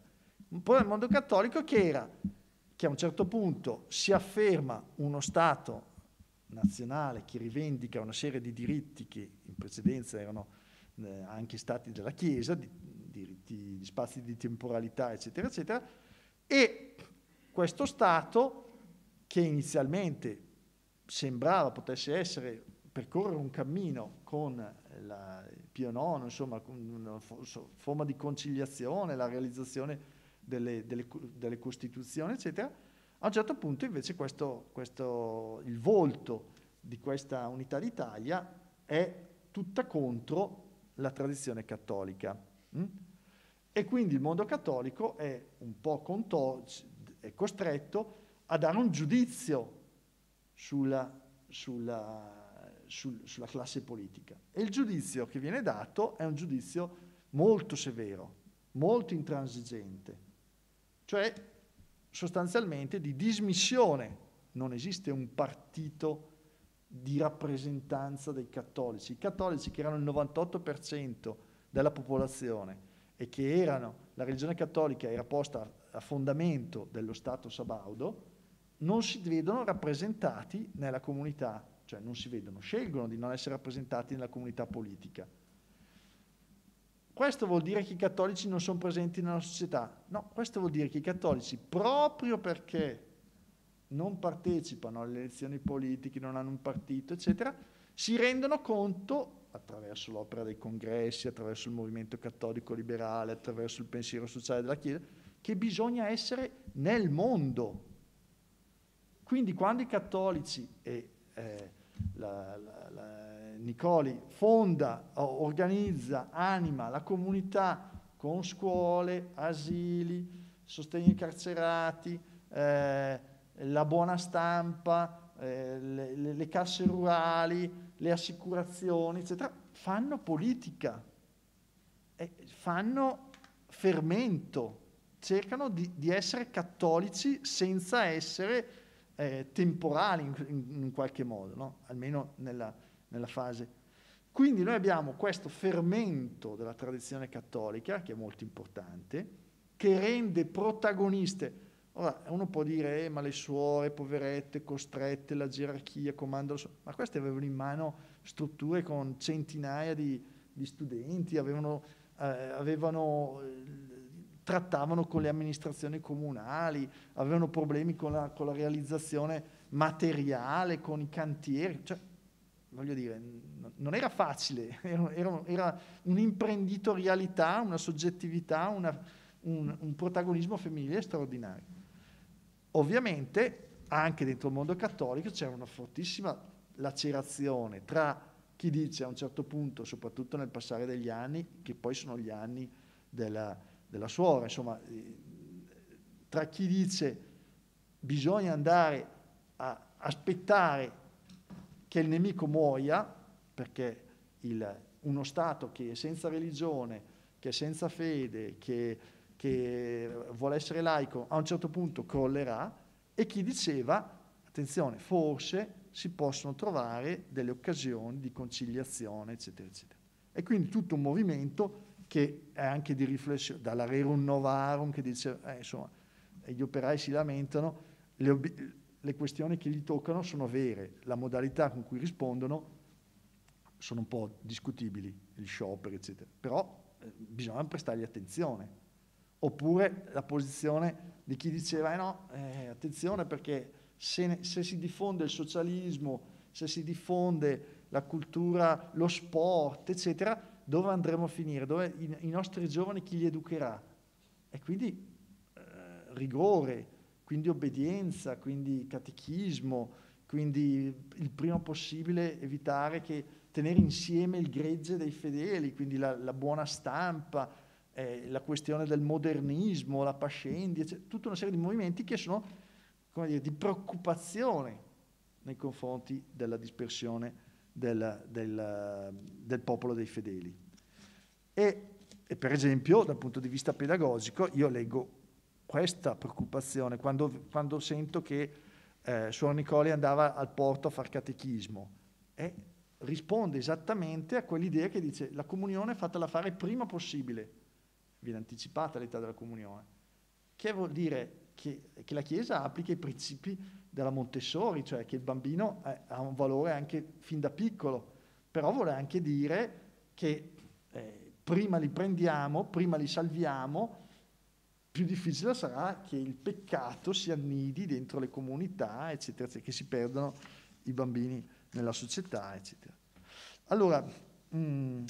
Un problema del mondo cattolico che era che a un certo punto si afferma uno Stato nazionale che rivendica una serie di diritti che in precedenza erano eh, anche stati della Chiesa, di, diritti, di spazi di temporalità, eccetera, eccetera, e questo Stato che inizialmente sembrava potesse essere percorrere un cammino con la, Pio IX, insomma, una forma di conciliazione, la realizzazione delle, delle, delle costituzioni, eccetera, a un certo punto invece questo, questo, il volto di questa unità d'Italia è tutta contro la tradizione cattolica. Mm? E quindi il mondo cattolico è un po' contor- è costretto a dare un giudizio sulla, sulla, sul, sulla classe politica. E il giudizio che viene dato è un giudizio molto severo, molto intransigente, cioè sostanzialmente di dismissione. Non esiste un partito di rappresentanza dei cattolici. I cattolici che erano il 98% della popolazione e che erano, la religione cattolica era posta a fondamento dello Stato sabaudo, non si vedono rappresentati nella comunità, cioè non si vedono, scelgono di non essere rappresentati nella comunità politica. Questo vuol dire che i cattolici non sono presenti nella società? No, questo vuol dire che i cattolici, proprio perché non partecipano alle elezioni politiche, non hanno un partito, eccetera, si rendono conto, attraverso l'opera dei congressi, attraverso il movimento cattolico liberale, attraverso il pensiero sociale della Chiesa, che bisogna essere nel mondo, quindi quando i cattolici e eh, la, la, la Nicoli fonda, organizza, anima la comunità con scuole, asili, sostegno ai carcerati, eh, la buona stampa, eh, le, le, le, casse rurali, le assicurazioni, eccetera, fanno politica, eh, fanno fermento, cercano di, di essere cattolici senza essere eh, temporali in, in, in, qualche modo, no? almeno nella, nella fase. Quindi noi abbiamo questo fermento della tradizione cattolica, che è molto importante, che rende protagoniste. Ora, uno può dire, eh, ma le suore, poverette, costrette, la gerarchia, comanda so-". ma queste avevano in mano strutture con centinaia di, di studenti, avevano, eh, avevano eh, trattavano con le amministrazioni comunali, avevano problemi con la, con la realizzazione materiale, con i cantieri, cioè, voglio dire, non era facile, era, era un'imprenditorialità, una soggettività, una, un, un protagonismo femminile straordinario. Ovviamente anche dentro il mondo cattolico c'era una fortissima lacerazione tra chi dice a un certo punto, soprattutto nel passare degli anni, che poi sono gli anni della, della suora, insomma, eh, tra chi dice bisogna andare a aspettare che il nemico muoia, perché il, uno Stato che è senza religione, che è senza fede, che, che vuole essere laico, a un certo punto crollerà, e chi diceva, attenzione, forse si possono trovare delle occasioni di conciliazione, eccetera, eccetera. E quindi tutto un movimento che è anche di riflessione, dalla Rerum Novarum che dice, eh, insomma, gli operai si lamentano, le, ob- le questioni che gli toccano sono vere, la modalità con cui rispondono sono un po' discutibili, gli scioperi, eccetera, però eh, bisogna prestargli attenzione. Oppure la posizione di chi diceva, eh no, eh, attenzione perché se, ne, se si diffonde il socialismo, se si diffonde la cultura, lo sport, eccetera, dove andremo a finire, dove i, i nostri giovani chi li educherà. E quindi eh, rigore, quindi obbedienza, quindi catechismo, quindi il prima possibile evitare che tenere insieme il gregge dei fedeli, quindi la, la buona stampa, eh, la questione del modernismo, la pascendia, cioè, tutta una serie di movimenti che sono come dire, di preoccupazione nei confronti della dispersione del, del, del popolo dei fedeli. E, e per esempio, dal punto di vista pedagogico, io leggo questa preoccupazione quando, quando sento che eh, Suor Nicoli andava al porto a far catechismo. E risponde esattamente a quell'idea che dice la comunione fatela fare prima possibile, viene anticipata l'età della comunione, che vuol dire che, che la Chiesa applica i principi della Montessori, cioè che il bambino è, eh, ha un valore anche fin da piccolo, però vuole anche dire che eh, prima li prendiamo, prima li salviamo, più difficile sarà che il peccato si annidi dentro le comunità, eccetera, eccetera che si perdano i bambini nella società, eccetera. Allora, mh, mm,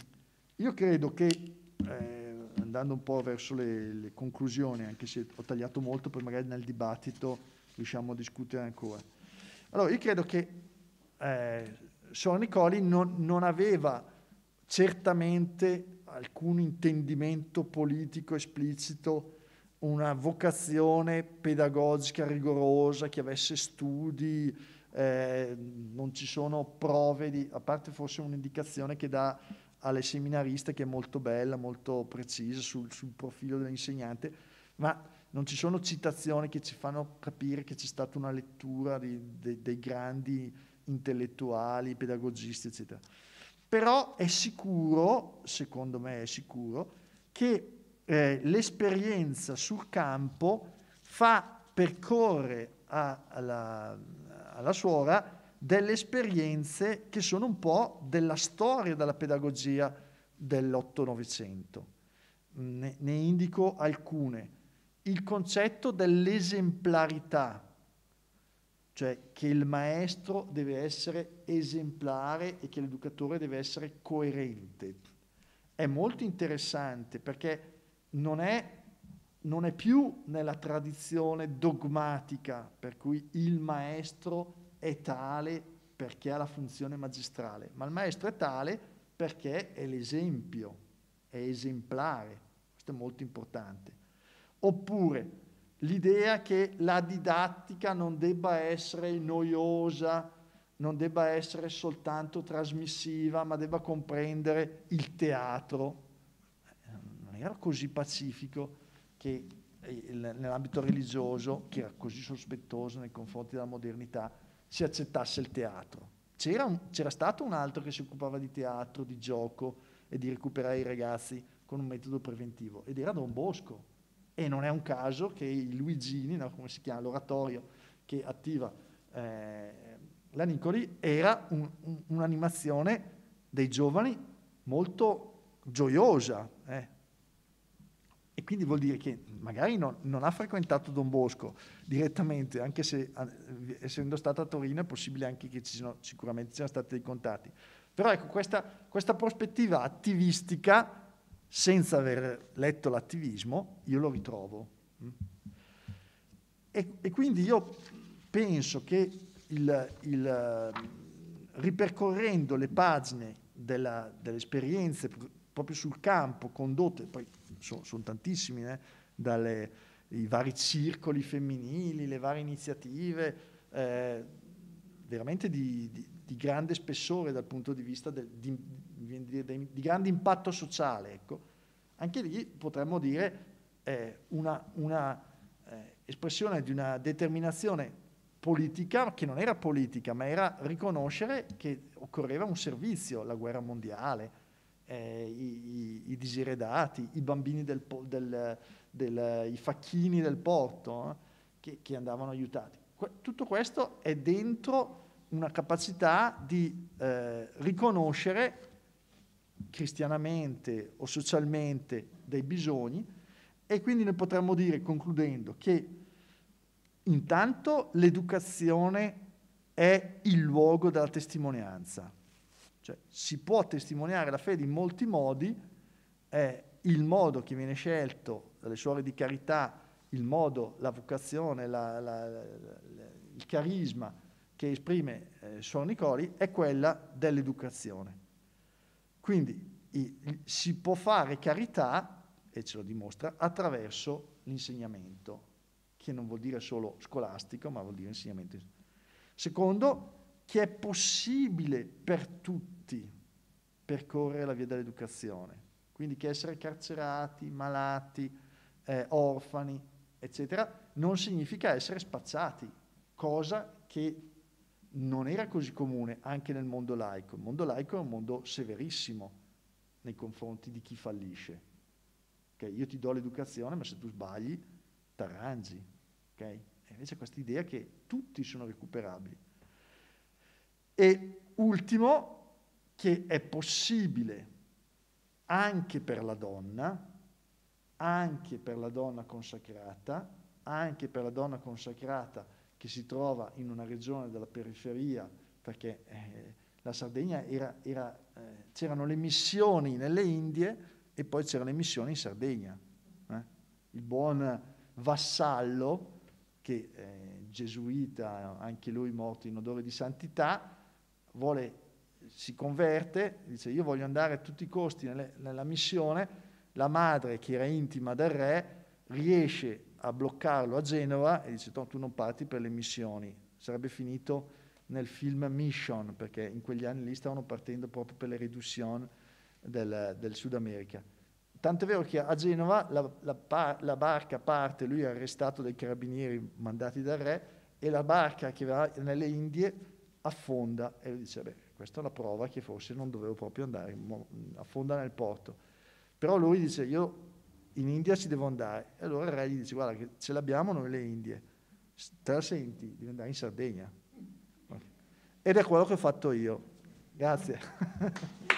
io credo che, eh, andando un po' verso le, le conclusioni, anche se ho tagliato molto, poi magari nel dibattito riusciamo a discutere ancora. Allora, io credo che eh, Sor Nicoli non, non aveva certamente alcun intendimento politico esplicito, una vocazione pedagogica rigorosa che avesse studi, eh, non ci sono prove di, a parte forse un'indicazione che dà alle seminariste che è molto bella, molto precisa sul, sul profilo dell'insegnante, ma non ci sono citazioni che ci fanno capire che c'è stata una lettura di, de, dei grandi intellettuali, pedagogisti, eccetera. Però è sicuro, secondo me è sicuro, che eh, l'esperienza sul campo fa percorrere a, alla, alla suora delle esperienze che sono un po' della storia della pedagogia dell'Otto-Novecento. Ne, ne indico alcune il concetto dell'esemplarità, cioè che il maestro deve essere esemplare e che l'educatore deve essere coerente. È molto interessante perché non è, non è più nella tradizione dogmatica per cui il maestro è tale perché ha la funzione magistrale, ma il maestro è tale perché è l'esempio, è esemplare, questo è molto importante. Oppure l'idea che la didattica non debba essere noiosa, non debba essere soltanto trasmissiva, ma debba comprendere il teatro. Eh, non era così pacifico che eh, nell'ambito religioso, che era così sospettoso nei confronti della modernità, si accettasse il teatro. C'era, un, c'era stato un altro che si occupava di teatro, di gioco e di recuperare i ragazzi con un metodo preventivo ed era Don Bosco e non è un caso che i Luigini, no, come si chiama, l'oratorio che attiva eh, la Nicoli, era un, un, un'animazione dei giovani molto gioiosa. Eh. E quindi vuol dire che magari non, non, ha frequentato Don Bosco direttamente, anche se essendo stata a Torino è possibile anche che ci siano, sicuramente ci siano stati dei contatti. Però ecco, questa, questa prospettiva attivistica senza aver letto l'attivismo, io lo ritrovo. E, e quindi io penso che il, il, ripercorrendo le pagine della, delle esperienze proprio sul campo condotte, poi sono, sono tantissime, eh, dalle, i vari circoli femminili, le varie iniziative, eh, veramente di, di, di, grande spessore dal punto di vista del, di, di, grande impatto sociale, ecco, anche lì potremmo dire eh, una, una eh, espressione di una determinazione politica, che non era politica, ma era riconoscere che occorreva un servizio, la guerra mondiale, eh, i, i, i, diseredati, i bambini del, del, del, i facchini del porto, eh, che, che, andavano aiutati. tutto questo è dentro una capacità di eh, riconoscere cristianamente o socialmente dei bisogni e quindi noi potremmo dire, concludendo, che intanto l'educazione è il luogo della testimonianza. Cioè, si può testimoniare la fede in molti modi, è il modo che viene scelto dalle suore di carità, il modo, la vocazione, la, la, la, il carisma che esprime eh, Suor Nicoli è quella dell'educazione. Quindi si può fare carità, e ce lo dimostra, attraverso l'insegnamento, che non vuol dire solo scolastico, ma vuol dire insegnamento. Secondo, che è possibile per tutti percorrere la via dell'educazione, quindi che essere carcerati, malati, eh, orfani, eccetera, non significa essere spacciati, cosa che non era così comune anche nel mondo laico. Il mondo laico è un mondo severissimo nei confronti di chi fallisce. Okay? Io ti do l'educazione, ma se tu sbagli, t'arrangi. Okay? E invece questa idea che tutti sono recuperabili. E ultimo, che è possibile anche per la donna, anche per la donna consacrata, anche per la donna consacrata che si trova in una regione della periferia, perché eh, la Sardegna era, eh, c'erano eh, le missioni nelle Indie e poi c'era le missioni in Sardegna. Eh? Il buon vassallo, che eh, gesuita, anche lui morto in odore di santità, vuole, si converte, dice io voglio andare a tutti i costi nelle, nella missione, la madre che era intima del re riesce a bloccarlo a Genova e dice no, tu non parti per le missioni. Sarebbe finito nel film Mission, perché in quegli anni lì stavano partendo proprio per le riduzioni del, del Sud America. Tanto è vero che a Genova la, la, la, barca parte, lui è arrestato dai carabinieri mandati dal re, e la barca che va nelle Indie affonda e lui dice, beh, questa è una prova che forse non dovevo proprio andare, affonda nel porto. Però lui dice, io in India ci devo andare. E allora il re gli dice, guarda che ce l'abbiamo noi le Indie, te la senti, devi andare in Sardegna. Ed è quello che ho fatto io. Grazie.